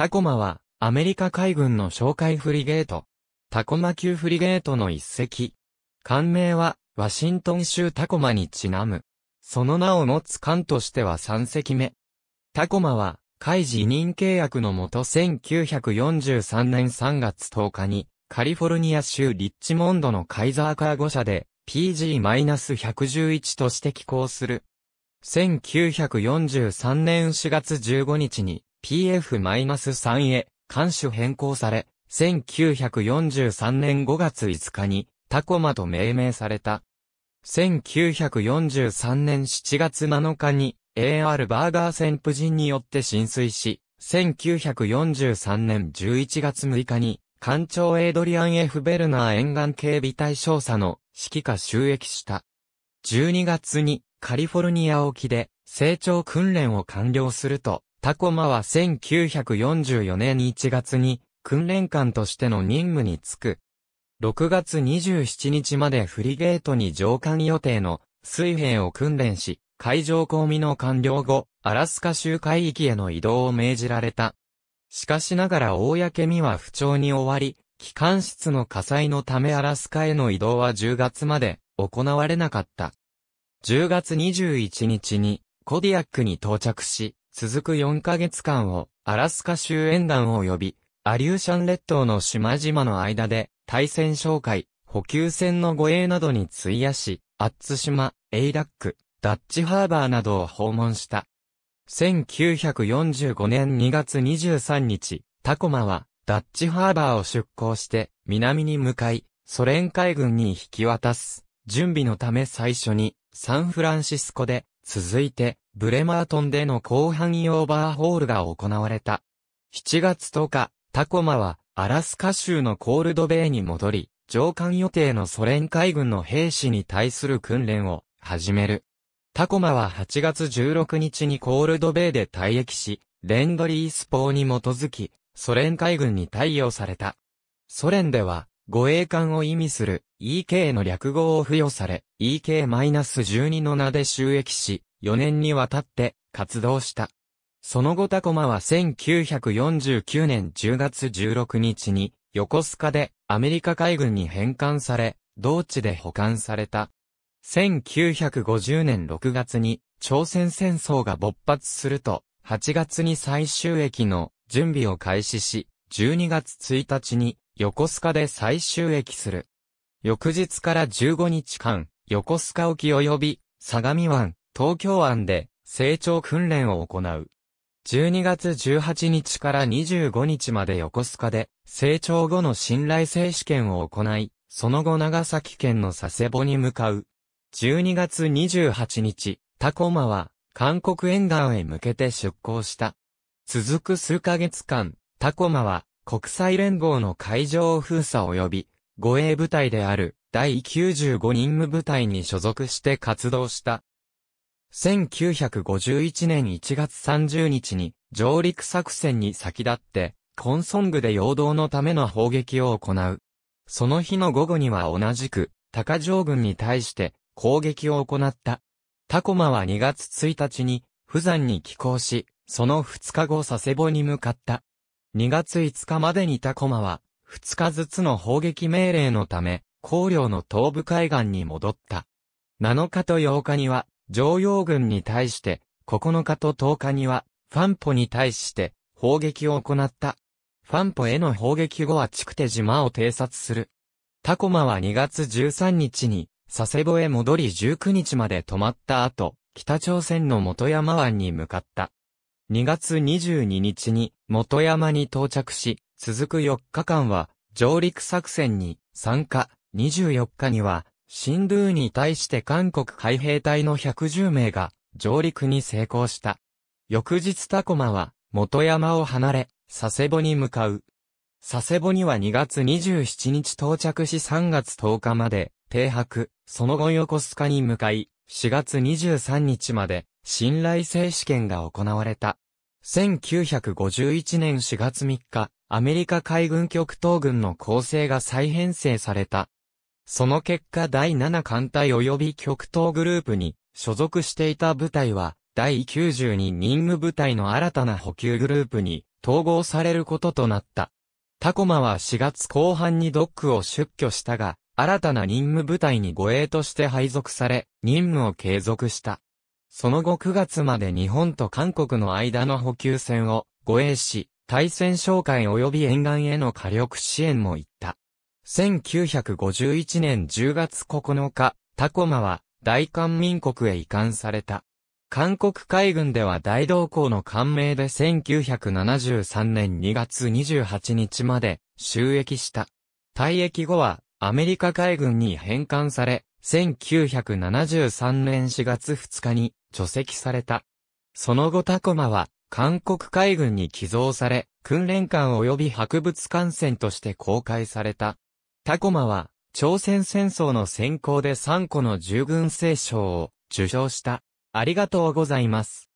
タコマは、アメリカ海軍の哨戒フリゲート。タコマ級フリゲートの一隻。艦名は、ワシントン州タコマにちなむ。その名を持つ艦としては3隻目。タコマは、海事委任契約のもと1943年3月10日に、カリフォルニア州リッチモンドのカイザーカー5社で、PG-111 として寄港する。1943年4月15日に、PF-3 へ、艦種変更され、1943年5月5日に、タコマと命名された。1943年7月7日に、AR バーガー船風人によって浸水し、1943年11月6日に、艦長エイドリアン・ F・ ベルナー沿岸警備隊少佐の指揮下収益した。12月にカリフォルニア沖で成長訓練を完了すると、タコマは1944年1月に訓練官としての任務に就く。6月27日までフリゲートに乗艦予定の水兵を訓練し、海上公務の完了後、アラスカ州海域への移動を命じられた。しかしながら公には不調に終わり、機関室の火災のためアラスカへの移動は10月まで行われなかった。10月21日にコディアックに到着し、続く4ヶ月間をアラスカ州沿岸及びアリューシャン列島の島々の間で対戦紹介、補給船の護衛などに費やし、アッツ島、エイラック、ダッチハーバーなどを訪問した。1945年2月23日、タコマはダッチハーバーを出港して南に向かい、ソ連海軍に引き渡す。準備のため最初にサンフランシスコで、続いてブレマートンでの広範囲オーバーホールが行われた。7月10日、タコマは、アラスカ州のコールドベイに戻り、上官予定のソ連海軍の兵士に対する訓練を始める。タコマは8月16日にコールドベイで退役し、レンドリース法に基づき、ソ連海軍に対応された。ソ連では、護衛艦を意味する EK の略語を付与され、EK-12 の名で収益し、4年にわたって活動した。その後タコマは1949年10月16日に横須賀でアメリカ海軍に返還され、同地で保管された。1950年6月に朝鮮戦争が勃発すると、8月に最終駅の準備を開始し、12月1日に横須賀で最終駅する。翌日から15日間、横須賀沖及び相模湾、東京湾で成長訓練を行う。12月18日から25日まで横須賀で、成長後の信頼性試験を行い、その後長崎県の佐世保に向かう。12月28日、タコマは、韓国沿岸へ向けて出港した。続く数ヶ月間、タコマは、国際連合の海上封鎖及び、護衛部隊である、第95任務部隊に所属して活動した。1951年1月30日に上陸作戦に先立って、コンソングで陽動のための砲撃を行う。その日の午後には同じく、高城軍に対して攻撃を行った。タコマは2月1日に、富山に寄港し、その2日後佐世保に向かった。2月5日までにタコマは、2日ずつの砲撃命令のため、高陵の東部海岸に戻った。7日と8日には、常用軍に対して、9日と10日には、ファンポに対して、砲撃を行った。ファンポへの砲撃後は築手島を偵察する。タコマは2月13日に、佐世保へ戻り19日まで止まった後、北朝鮮の本山湾に向かった。2月22日に本山に到着し、続く4日間は上陸作戦に参加、24日には新ドゥに対して韓国海兵隊の110名が上陸に成功した。翌日タコマは元山を離れ、佐世保に向かう。佐世保には2月27日到着し3月10日まで停泊、その後横須賀に向かい、4月23日まで信頼性試験が行われた。1951年4月3日、アメリカ海軍局東軍の構成が再編成された。その結果第7艦隊及び極東グループに所属していた部隊は、第92任務部隊の新たな補給グループに統合されることとなった。タコマは4月後半にドックを出居したが、新たな任務部隊に護衛として配属され、任務を継続した。その後9月まで日本と韓国の間の補給船を護衛し、対戦紹介及び沿岸への火力支援も行った。1951年10月9日、タコマは大韓民国へ移管された。韓国海軍では大同校の官名で1973年2月28日まで収益した。退役後はアメリカ海軍に返還され、1973年4月2日に除籍された。その後タコマは韓国海軍に寄贈され、訓練艦及び博物艦船として公開された。タコマは、朝鮮戦争の先行で3個の従軍聖賞を受賞した。ありがとうございます。